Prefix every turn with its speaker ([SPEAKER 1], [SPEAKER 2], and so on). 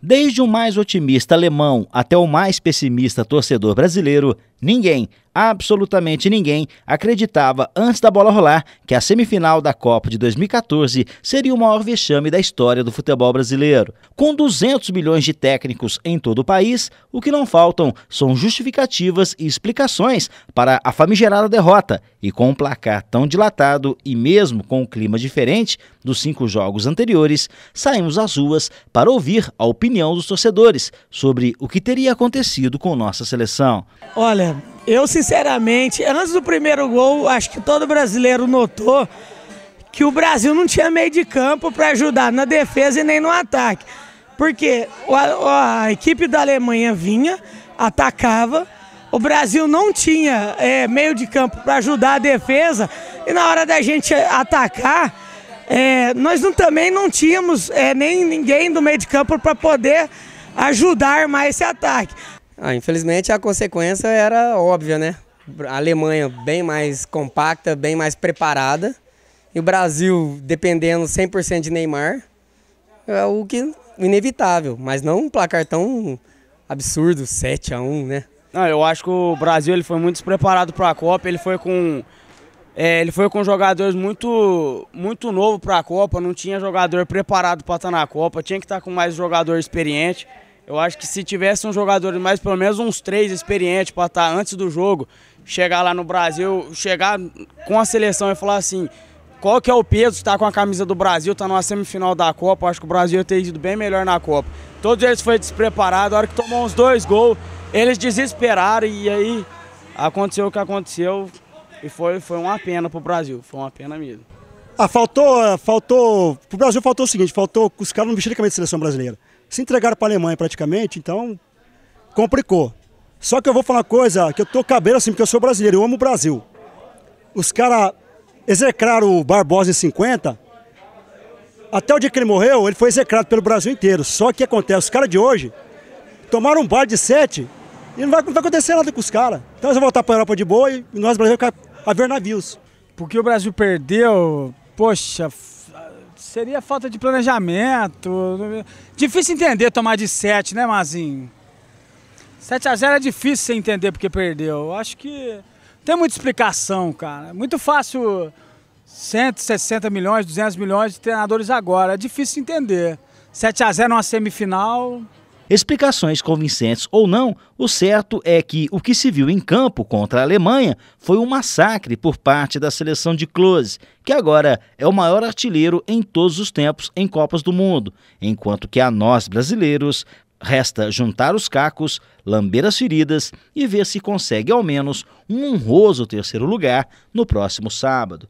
[SPEAKER 1] Desde o mais otimista alemão até o mais pessimista torcedor brasileiro, Ninguém, absolutamente ninguém, acreditava antes da bola rolar que a semifinal da Copa de 2014 seria o maior vexame da história do futebol brasileiro. Com 200 milhões de técnicos em todo o país, o que não faltam são justificativas e explicações para a famigerada derrota. E com um placar tão dilatado e mesmo com um clima diferente dos cinco jogos anteriores, saímos às ruas para ouvir a opinião dos torcedores sobre o que teria acontecido com nossa seleção.
[SPEAKER 2] Olha, eu sinceramente, antes do primeiro gol, acho que todo brasileiro notou que o Brasil não tinha meio de campo para ajudar na defesa e nem no ataque. Porque a, a, equipe da Alemanha vinha, atacava, o Brasil não tinha é, meio de campo para ajudar a defesa, e na hora da gente atacar, é, nós não, também não tínhamos é, nem ninguém do meio de campo para poder ajudar mais esse ataque. Ah, infelizmente a consequência era óbvia,
[SPEAKER 3] né? A Alemanha bem mais compacta, bem mais preparada. E o Brasil dependendo 100% de Neymar. É o que inevitável, mas não um placar tão absurdo, 7 a 1 né? Não, eu acho que o Brasil ele
[SPEAKER 4] foi muito despreparado para a Copa. Ele foi com é, ele foi com jogadores muito muito novo para a Copa. Não tinha jogador preparado para estar tá na Copa. Tinha que estar tá com mais jogador experiente. Eu acho que se tivesse um jogador mais pelo menos uns três experientes para estar tá antes do jogo, chegar lá no Brasil, chegar com a seleção e falar assim, qual que é o peso de estar tá com a camisa do Brasil, estar tá numa semifinal da Copa, eu acho que o Brasil ter ido bem melhor na Copa. Todos eles foram despreparados, a hora que tomou uns dois gols, eles desesperaram e aí aconteceu o que aconteceu e foi, foi uma pena para o Brasil, foi uma pena mesmo.
[SPEAKER 5] Ah, faltou, faltou, pro Brasil faltou o seguinte, faltou, os caras não vestiram a camisa da seleção brasileira se entregaram para a Alemanha praticamente, então complicou. Só que eu vou falar uma coisa que eu tô cabelo assim, porque eu sou brasileiro, eu amo o Brasil. Os caras execraram o Barbosa em 50, até o dia que ele morreu, ele foi execrado pelo Brasil inteiro. Só que acontece, os caras de hoje tomaram um bar de 7 e não vai, não vai acontecer nada com os caras. Então eles vão voltar para a Europa de boa e nós brasileiros a ver navios. Porque o Brasil perdeu,
[SPEAKER 6] poxa, Seria falta de planejamento. Difícil entender tomar de 7, né, Mazinho? 7 x 0 é difícil você entender porque perdeu. acho que tem muita explicação, cara. muito fácil 160 milhões, 200 milhões de treinadores agora. É difícil entender. 7 x 0 numa semifinal.
[SPEAKER 1] Explicações convincentes ou não, o certo é que o que se viu em campo contra a Alemanha foi um massacre por parte da seleção de Klose, que agora é o maior artilheiro em todos os tempos em Copas do Mundo, enquanto que a nós brasileiros Resta juntar os cacos, lamber as feridas e ver se consegue ao menos um honroso terceiro lugar no próximo sábado.